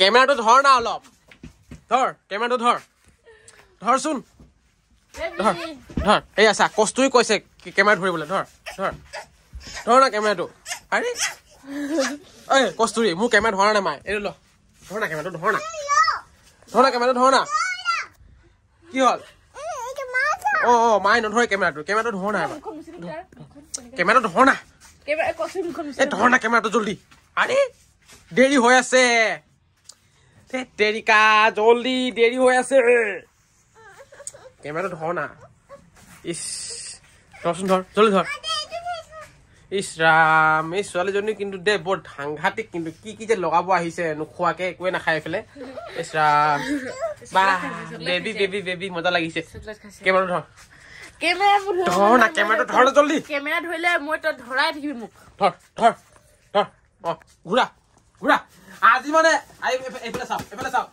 কেমেৰাটো ধৰ না অলপ ধৰ কেমেৰাটো ধৰ ধৰচোন ধৰ ধৰ এই আছা কষ্টই কৈছে কেমেৰা ধৰিবলৈ ধৰ ধৰ ধৰ না কেমেৰাটো আৰে এই কস্তুৰী মোৰ কেমেৰা ধৰা নাই মাই এইটো ল ধৰ না কেমেৰাটো ধৰ না ধৰ না কেমেৰাটো ধৰ না কি হ'ল অঁ অঁ মায়ে নধৰে কেমেৰাটো কেমেৰাটো ধৰ না কেমেৰাটো ধৰ না এই ধৰ না কেমেৰাটো জলদি আৰে দেৰি হৈ আছে দেৰিকা জলদি দেৰি হৈ আছে কেমেৰাটো ধৰ না ইচ ধৰচোন ধৰ জলদি ধৰ ইচ ৰাম এই ছোৱালীজনী কিন্তু দে বৰ ধাংঘাটিক কিন্তু কি কি যে লগাব আহিছে নোখোৱাকে একোৱে নাখায় এইফালে ইচ ৰাম বা বেবী বেবী বেবী মজা লাগিছে কেমেৰাটো ধৰ কেমেৰা ধৰিলে মই তই ধৰাই থাকিবি মোক ধৰ ধৰ ধৰ অ ঘূৰা ঘূৰা আজি মানে এইফালে চাওক এইফালে চাওক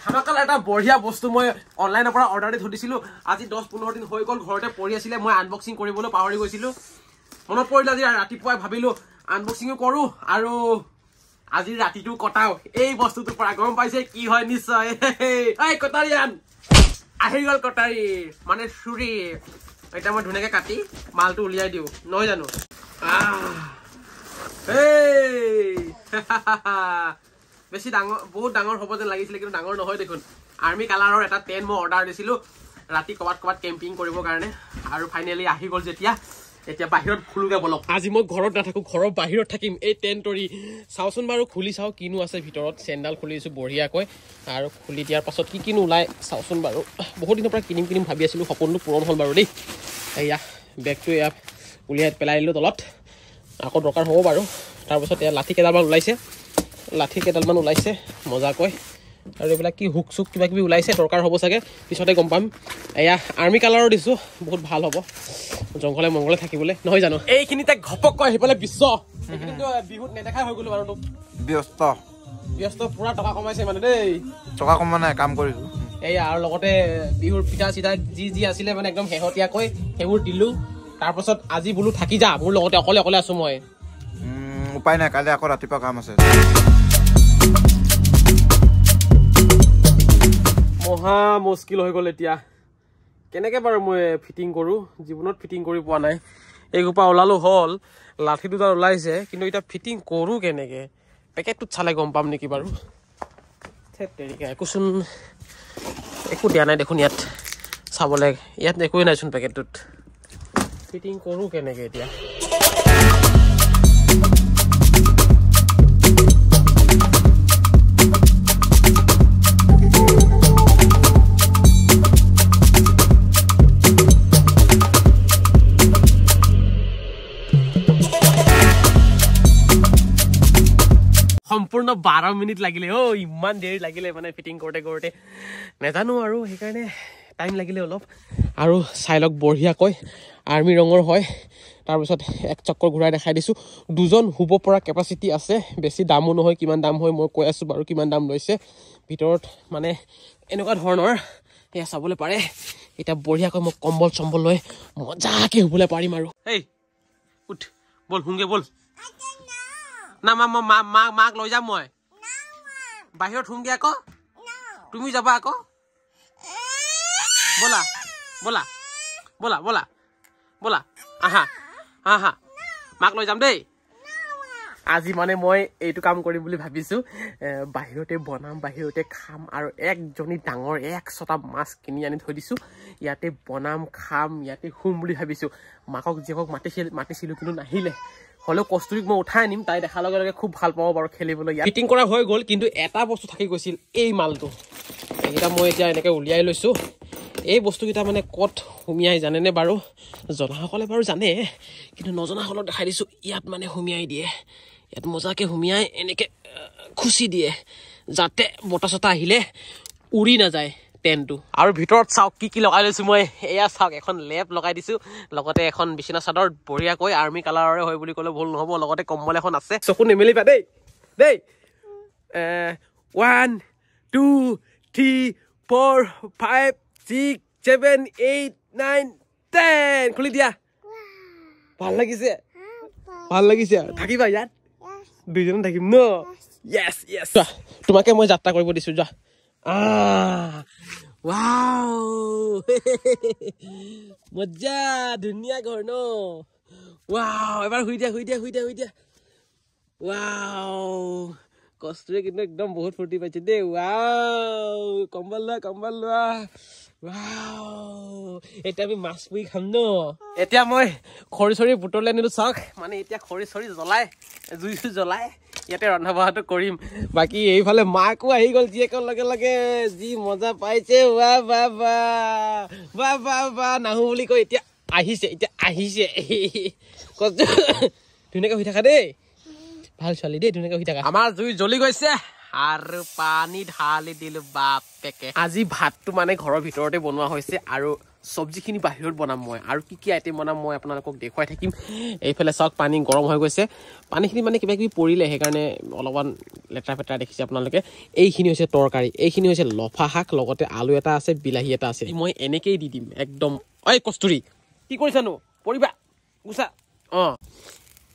ধামাকাল এটা বঢ়িয়া বস্তু মই অনলাইনৰ পৰা অৰ্ডাৰ দি থৈ দিছিলোঁ আজি দহ পোন্ধৰ দিন হৈ গ'ল ঘৰতে পৰি আছিলে মই আনবক্সিং কৰিবলৈ পাহৰি গৈছিলোঁ মনত পৰিলে আজি ৰাতিপুৱাই ভাবিলোঁ আনবক্সিঙো কৰোঁ আৰু আজি ৰাতিটো কটাওঁ এই বস্তুটোৰ পৰা গম পাইছে কি হয় নিশ্চয় কটাৰী আন আহি গ'ল কটাৰী মানে চুৰি এতিয়া মই ধুনীয়াকৈ কাটি মালটো উলিয়াই দিওঁ নহয় জানো এই বেছি ডাঙৰ বহুত ডাঙৰ হ'ব যেন লাগিছিলে কিন্তু ডাঙৰ নহয় দেখোন আৰ্মি কালাৰৰ এটা টেণ্ট মই অৰ্ডাৰ দিছিলোঁ ৰাতি ক'ৰবাত ক'ৰবাত কেম্পিং কৰিবৰ কাৰণে আৰু ফাইনেলি আহি গ'ল যেতিয়া এতিয়া বাহিৰত খোলোগৈ বলক আজি মই ঘৰত নাথাকোঁ ঘৰৰ বাহিৰত থাকিম এই টেণ্টৰি চাওঁচোন বাৰু খুলি চাওঁ কিনো আছে ভিতৰত চেণ্ডেল খুলিছোঁ বঢ়িয়াকৈ আৰু খুলি দিয়াৰ পাছত কি কিনো ওলাই চাওঁচোন বাৰু বহুত দিনৰ পৰা কিনিম কিনিম ভাবি আছিলোঁ সপোনটো পূৰণ হ'ল বাৰু দেই এয়া বেগটো এয়া উলিয়াই পেলাই দিলোঁ তলত আকৌ দৰকাৰ হ'ব বাৰু তাৰপিছত এয়া লাঠি কেইডালমান ওলাইছে লাঠি কেইডালমান ওলাইছে মজাকৈ আৰু এইবিলাক কি হুক চুক কিবি ওলাইছে দৰকাৰ হ'ব চাগে পিছতে গম পাম এয়া আৰ্মি কালাৰৰ দিছোঁ বহুত ভাল হ'ব জংঘলে মংগলে থাকিবলৈ নহয় জানো এইখিনিতে ঘপককৈ আহি পেলাই বিশ্ব বিহুত নেদেখাই হৈ গ'লো বাৰু ব্যস্ত ব্যস্ত পুৰা টকা কমাইছে মানে দেই টকা কমোৱা নাই কাম কৰিছোঁ এইয়া আৰু লগতে বিহুৰ পিঠা চিঠা যি যি আছিলে মানে একদম শেহতীয়াকৈ সেইবোৰ দিলোঁ তাৰপাছত আজি বোলো থাকি যা মোৰ লগতে অকলে অকলে আছোঁ মই μου πάει να καλέ ακόρα τύπα γάμα σε. Μοχά, μοσκύλο, εγώ λέτια. Και ναι, και πάρε μου φυτίν κορού. Τζιμπουνό φυτίν κορού που ανάει. Εγώ πάω λάλο χόλ. Λαθή του τα ρολάει σε. Και νοητά φυτίν κορού και ναι, και. Πέκε του τσάλε γομπάμ νίκη πάρου. Τέτοια, ακούσουν. Εκού τι ανάει, έχουν ιατ. Σαβολέ, ιατ δεν έχουν ιατ. Φυτίν κορού και ναι, και τι ανάει. সম্পূৰ্ণ বাৰ মিনিট লাগিলে অ ইমান দেৰি লাগিলে মানে ফিটিং কৰোঁতে কৰোঁতে নাজানো আৰু সেইকাৰণে টাইম লাগিলে অলপ আৰু চাই লওক বঢ়িয়াকৈ আৰ্মি ৰঙৰ হয় তাৰপিছত এক চক্কৰ ঘূৰাই দেখাই দিছোঁ দুজন শুব পৰা কেপাচিটি আছে বেছি দামো নহয় কিমান দাম হয় মই কৈ আছোঁ বাৰু কিমান দাম লৈছে ভিতৰত মানে এনেকুৱা ধৰণৰ সেয়া চাবলৈ পাৰে এতিয়া বঢ়িয়াকৈ মই কম্বল চম্বল লৈ মজাকৈ শুবলৈ পাৰিম আৰু এই উঠ বল শুংগে বল না মা মা মা মাক লৈ যাম মই বাহিৰত শুমগে আক তুমি যাবা আক বলা বলা বলা বলা বলা আহা আহা মাক লৈ যাম দেই আজি মানে মই এইটো কাম কৰিম বুলি ভাবিছোঁ বাহিৰতে বনাম বাহিৰতে খাম আৰু একজনী ডাঙৰ এক ছটা মাছ কিনি আনি থৈ দিছোঁ ইয়াতে বনাম খাম ইয়াতে শুম বুলি ভাবিছোঁ মাকক জীয়েকক মাতিছিল মাতিছিলোঁ কিন্তু নাহিলে হলেও কস্তুৰিক মই উঠাই আনিম তাই দেখাৰ লগে লগে খুব ভাল পাব বাৰু খেলিবলৈ ফিটিং কৰা হৈ গ'ল কিন্তু এটা বস্তু থাকি গৈছিল এই মালটো এইকেইটা মই এতিয়া এনেকৈ উলিয়াই লৈছোঁ এই বস্তুকেইটা মানে ক'ত সুমিয়াই জানেনে বাৰু জনাসকলে বাৰু জানে কিন্তু নজনাসকলক দেখাই দিছোঁ ইয়াত মানে সুমিয়াই দিয়ে ইয়াত মজাকৈ সুমিয়াই এনেকৈ খুচি দিয়ে যাতে বতাহ চতা আহিলে উৰি নাযায় টেণ্টটো আৰু ভিতৰত চাওক কি কি লগাই লৈছোঁ মই এয়া চাওক এখন লেপ লগাই দিছোঁ লগতে এখন বিচনা চাদৰ বঢ়িয়াকৈ আৰ্মি কালাৰৰে হয় বুলি ক'লে ভুল নহ'ব লগতে কম্বল এখন আছে চকু নিমিলিবা দেই দেই one two three four five six seven eight nine ten খুলি দিয়া ভাল লাগিছে ভাল লাগিছে থাকিবা ইয়াত দুইজনে থাকিম ন য়েছ য়েছ চোৱা তোমাকে মই যাত্ৰা কৰিব দিছোঁ যোৱা Ah, wow, maja dunia gono. Wow, ebar huidia huidia huidia huidia. Wow, kostre kita ekdom bohot forty baca de. Wow, kambal lah kambal lah. Wow, etia bi maspui khamno. Etia moy khori khori putol le nilu sak. Mane etia khori khori zolai, zui zui zolai. ইয়াতে ৰন্ধা বঢ়াটো কৰিম বাকী এইফালে মাকো আহি গ'ল জীয়েকৰ লগে লগে যি মজা পাইছে বা নাহো বুলি কৈ এতিয়া আহিছে এতিয়া আহিছে কচু ধুনীয়াকৈ শুই থাকা দেই ভাল ছোৱালী দেই ধুনীয়াকৈ শুই থাকা আমাৰ জুই জ্বলি গৈছে আৰু পানী ঢালি দিলোঁ বাপেকে আজি ভাতটো মানে ঘৰৰ ভিতৰতে বনোৱা হৈছে আৰু চব্জিখিনি বাহিৰত বনাম মই আৰু কি কি আইটেম বনাম মই আপোনালোকক দেখুৱাই থাকিম এইফালে চাওক পানী গৰম হৈ গৈছে পানীখিনি মানে কিবা কিবি পৰিলে সেইকাৰণে অলপমান লেতেৰা পেতেৰা দেখিছে আপোনালোকে এইখিনি হৈছে তৰকাৰী এইখিনি হৈছে লফা শাক লগতে আলু এটা আছে বিলাহী এটা আছে মই এনেকেই দি দিম একদম অই কস্তুৰী কি কৰিছানো পৰিবা গুচা অঁ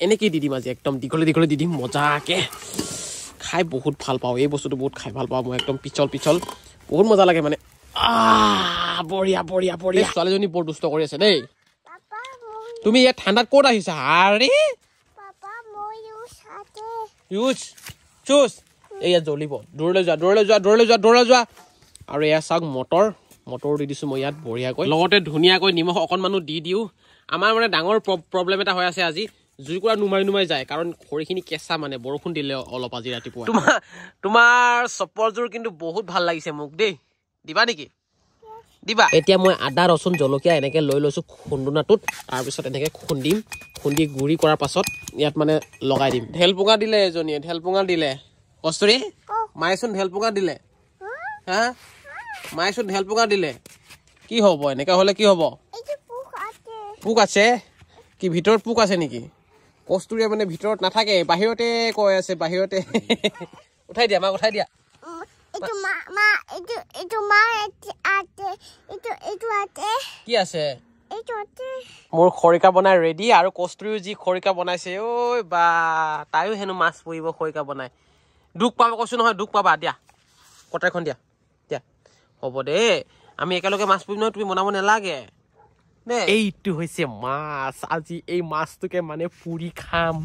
এনেকেই দি দিম আজি একদম দীঘলে দীঘলে দি দিম মজাকে খাই বহুত ভাল পাওঁ এই বস্তুটো বহুত খাই ভাল পাওঁ মই একদম পিছল পিছল বহুত মজা লাগে মানে বঢ়িয়া বঢ়িয়া বঢ়িয়া ছোৱালীজনী বৰ দুষ্ট কৰি আছে দেই তুমি ইয়াত ঠাণ্ডাত ক'ত আহিছা আৰে ইউজ চুজ এয়া জ্বলিব দূৰলৈ যোৱা দূৰলৈ যোৱা দূৰলৈ যোৱা দূৰলৈ যোৱা আৰু এয়া চাওক মটৰ মটৰ দি দিছোঁ মই ইয়াত বঢ়িয়াকৈ লগতে ধুনীয়াকৈ নিমখ অকণমানো দি দিওঁ আমাৰ মানে ডাঙৰ প্ৰব্লেম এটা হৈ আছে আজি জুইকুৰা নুমাই নুমাই যায় কাৰণ খৰিখিনি কেঁচা মানে বৰষুণ দিলে অলপ আজি ৰাতিপুৱা তোমাৰ তোমাৰ চপৰযোৰ কিন্তু বহুত ভাল লাগিছে মোক দেই দিবা নেকি দিবা এতিয়া মই আদা ৰচুন জলকীয়া এনেকৈ লৈ লৈছোঁ খুন্দোনাটোত তাৰপিছত এনেকৈ খুন্দিম খুন্দি গুড়ি কৰাৰ পাছত ইয়াত মানে লগাই দিম ঢেল ঢেলপোঙা দিলে এজনীয়ে ঢেল ঢেলপোঙা দিলে কস্তুৰি মায়েচোন ঢেলপোঙা দিলে হা মায়েচোন ঢেলপোঙা দিলে কি হ'ব এনেকুৱা হ'লে কি হ'ব পোক আছে কি ভিতৰত পোক আছে নেকি কস্তুৰিয়ে মানে ভিতৰত নাথাকে বাহিৰতে কৈ আছে বাহিৰতে উঠাই দিয়া মাক উঠাই দিয়া মোৰ খৰিকা বনাই ৰেডি আৰু কস্তুৰিও যি খৰিকা বনাইছে ঐ বা তাইও হেনো মাছ পৰিব খৰিকা বনাই দুখ পাব কৈছো নহয় দুখ পাবা দিয়া কটাৰীখন দিয়া দিয়া হ'ব দেই আমি একেলগে মাছ পুৰিম নহয় তুমি বনাব নেলাগে দে এইটো হৈছে মাছ আজি এই মাছটোকে মানে পুৰি খাম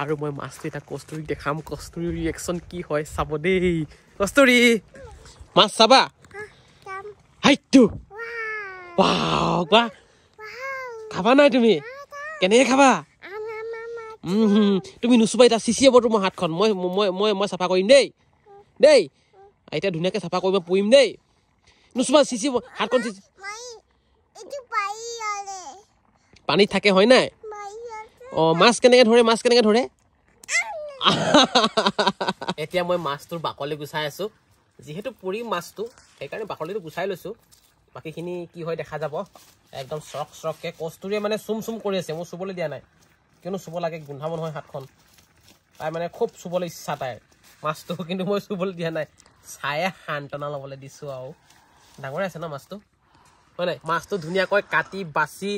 আৰু মই মাছটো এটা কস্তুৰিক দেখাম কস্তুৰিৰ ৰিয়েকশ্যন কি হয় চাব দেই Kosturi. Mas apa? Hai tu. Wow. Wow. Gua. Kapan nih tuh mi? Kenapa kapan? Hmm. Tuh mi nusupa itu sisi apa tuh mahat kon? Moy moy moy moy sapa kau indei? Dei. Aita dunia ke sapa kau ini puim dei? Nusupa sisi apa? Hat kon sisi. Itu bayi ale. Panik thake hoi nai? Bayi ale. Oh, mask kenapa thore? Mask kenapa thore? এতিয়া মই মাছটোৰ বাকলি গুচাই আছোঁ যিহেতু পুৰি মাছটো সেইকাৰণে বাকলিটো গুচাই লৈছোঁ বাকীখিনি কি হয় দেখা যাব একদম চৰক চৰককৈ কচটোৰে মানে চুম চুম কৰি আছে মোৰ চুবলৈ দিয়া নাই কিয়নো চুব লাগে গোন্ধাব নহয় হাতখন তাই মানে খুব চুবলৈ ইচ্ছা তাইৰ মাছটো কিন্তু মই চুবলৈ দিয়া নাই চায়ে সান্তনা ল'বলৈ দিছোঁ আৰু ডাঙৰে আছে ন মাছটো হয় নাই মাছটো ধুনীয়াকৈ কাটি বাচি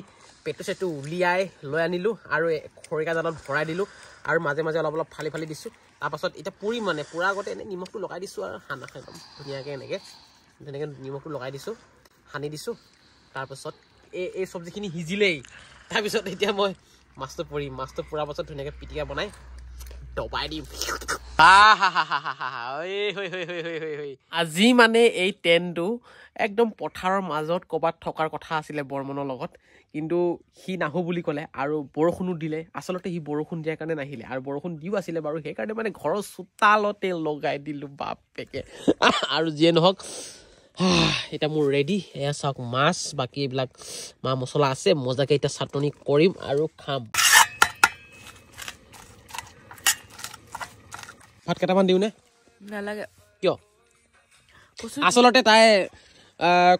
পেটু চেটটো উলিয়াই লৈ আনিলোঁ আৰু খৰিকা জালত ভৰাই দিলোঁ আৰু মাজে মাজে অলপ অলপ ফালি ফালি দিছোঁ তাৰপাছত এতিয়া পুৰি মানে পুৰাৰ আগতে এনেই নিমখটো লগাই দিছোঁ আৰু সানা একদম ধুনীয়াকৈ এনেকৈ তেনেকৈ নিমখটো লগাই দিছোঁ সানি দিছোঁ তাৰপাছত এই এই চব্জিখিনি সিজিলেই তাৰপিছত এতিয়া মই মাছটো পুৰিম মাছটো পুৰাৰ পাছত ধুনীয়াকৈ পিটিকা বনাই দবাই দিম আজি মানে এই টেণ্টটো একদম পথাৰৰ মাজত ক'ৰবাত থকাৰ কথা আছিলে বৰ্মনৰ লগত কিন্তু সি নাহো বুলি ক'লে আৰু বৰষুণো দিলে আচলতে সি বৰষুণ দিয়াৰ কাৰণে নাহিলে আৰু বৰষুণ দিও আছিলে বাৰু সেইকাৰণে মানে ঘৰৰ চোতালতে লগাই দিলোঁ বাপেকে আৰু যিয়ে নহওক এতিয়া মোৰ ৰেডি এয়া চাওক মাছ বাকী এইবিলাক মা মচলা আছে মজাকে এতিয়া চাটনি কৰিম আৰু খাম ভাত কেইটামান দিওঁ নে নালাগে কিয় আচলতে তাই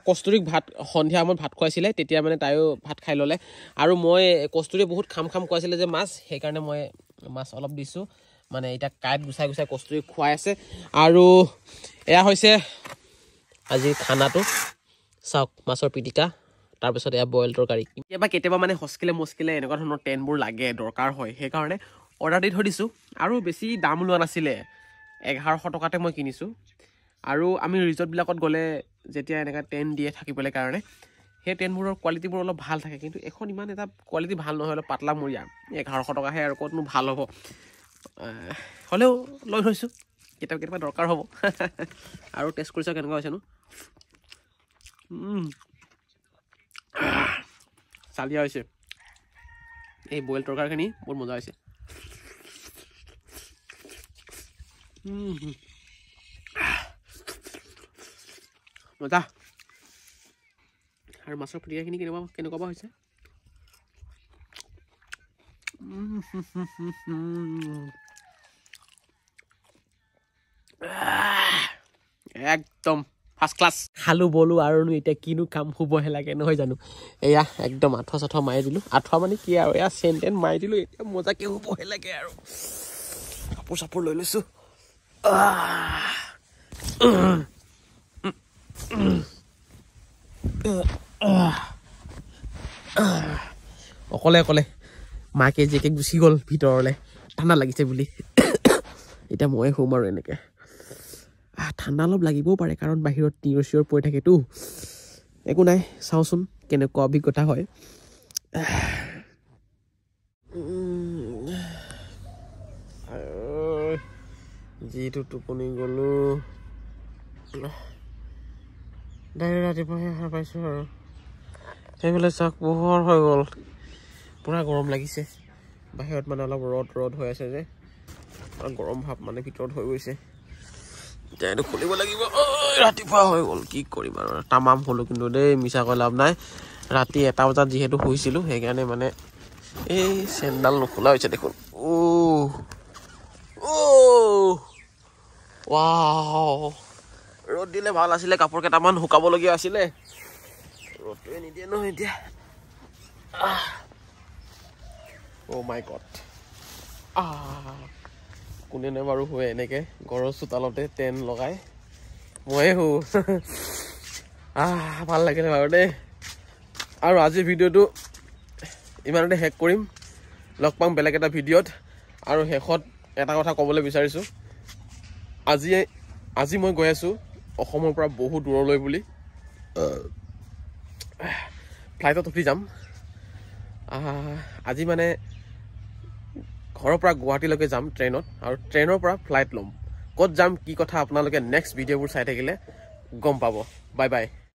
কস্তুৰীক ভাত সন্ধিয়া সময়ত ভাত খুৱাইছিলে তেতিয়া মানে তাইও ভাত খাই ল'লে আৰু মই কস্তুৰি বহুত খাম খাম খুৱাইছিলে যে মাছ সেইকাৰণে মই মাছ অলপ দিছোঁ মানে এতিয়া কাঁইট গুচাই গুচাই কস্তুৰী খুৱাই আছে আৰু এয়া হৈছে আজি খানাটো চাওক মাছৰ পিটিকা তাৰপিছত এয়া বইল তৰকাৰী কেতিয়াবা কেতিয়াবা মানে হস্কিলে মস্কিলে এনেকুৱা ধৰণৰ টেণ্টবোৰ লাগে দৰকাৰ হয় সেইকাৰণে অৰ্ডাৰ দি থৈ দিছোঁ আৰু বেছি দাম লোৱা নাছিলে এঘাৰশ টকাতে মই কিনিছোঁ আৰু আমি ৰিজৰ্টবিলাকত গ'লে যেতিয়া এনেকৈ টেণ্ট দিয়ে থাকিবলৈ কাৰণে সেই টেণ্টবোৰৰ কোৱালিটিবোৰ অলপ ভাল থাকে কিন্তু এখন ইমান এটা কোৱালিটি ভাল নহয় অলপ পাতলামূৰীয়া এঘাৰশ টকাহে আৰু ক'তনো ভাল হ'ব হ'লেও লৈ থৈছোঁ কেতিয়াবা কেতিয়াবা দৰকাৰ হ'ব আৰু টেষ্ট কৰিছোঁ কেনেকুৱা হৈছেনো চালিয়া হৈছে এই বইল তৰকাৰখিনি বহুত মজা হৈছে মজা আৰু মাছৰ ফুটিয়াখিনি কেনেকুৱা কেনেকুৱা বা হৈছে একদম ফাৰ্ষ্ট ক্লাছ খালো বলো আৰুনো এতিয়া কিনো কাম শুবহে লাগে নহয় জানো এয়া একদম আঁঠুৱা চাঠুৱা মাৰি দিলোঁ আঁঠুৱা মানে কি আৰু এয়া চেণ্ট টেণ্ট মাৰি দিলোঁ এতিয়া মজাকৈ শুবহে লাগে আৰু কাপোৰ চাপোৰ লৈ লৈছোঁ অকলে অকলে মাকে জেকে গুচি গ'ল ভিতৰলে ঠাণ্ডা লাগিছে বুলি এতিয়া ময়ে শুম আৰু এনেকৈ ঠাণ্ডা অলপ লাগিবও পাৰে কাৰণ বাহিৰত তিয়ৰ চিঞৰ পৰি থাকেতো একো নাই চাওঁচোন কেনেকুৱা অভিজ্ঞতা হয় যিহেতু টোপনি গ'লো ডাইৰেক্ট ৰাতিপুৱাহে আহাৰ পাইছোঁ আৰু সেইফালে চাওক পোহৰ হৈ গ'ল পূৰা গৰম লাগিছে বাহিৰত মানে অলপ ৰদ ৰদ হৈ আছে যে গৰম ভাৱ মানে ভিতৰত হৈ গৈছে এতিয়া খুলিব লাগিব ৰাতিপুৱা হৈ গ'ল কি কৰিম আৰু তামাম হ'লোঁ কিন্তু দেই মিছা কৈ লাভ নাই ৰাতি এটা বজাত যিহেতু শুইছিলোঁ সেইকাৰণে মানে এই চেণ্ডাল নোখোলা হৈছে দেখোন ও ৰ'দ দিলে ভাল আছিলে কাপোৰ কেইটামান শুকাবলগীয়া আছিলে ৰ'দটোৱে নিদিয়ে নহয় এতিয়া অ' মাই গড কোনেনে বাৰু শুৱে এনেকৈ গড়ৰ চোতালতে টেন লগাই ময়ে শু ভাল লাগিলে বাৰু দেই আৰু আজি ভিডিঅ'টো ইমানতে শেষ কৰিম লগ পাম বেলেগ এটা ভিডিঅ'ত আৰু শেষত এটা কথা ক'বলৈ বিচাৰিছোঁ আজি আজি মই গৈ আছোঁ অসমৰ পৰা বহু দূৰলৈ বুলি ফ্লাইটত উঠি যাম আজি মানে ঘৰৰ পৰা গুৱাহাটীলৈকে যাম ট্ৰেইনত আৰু ট্ৰেইনৰ পৰা ফ্লাইট ল'ম ক'ত যাম কি কথা আপোনালোকে নেক্সট ভিডিঅ'বোৰ চাই থাকিলে গম পাব বাই বাই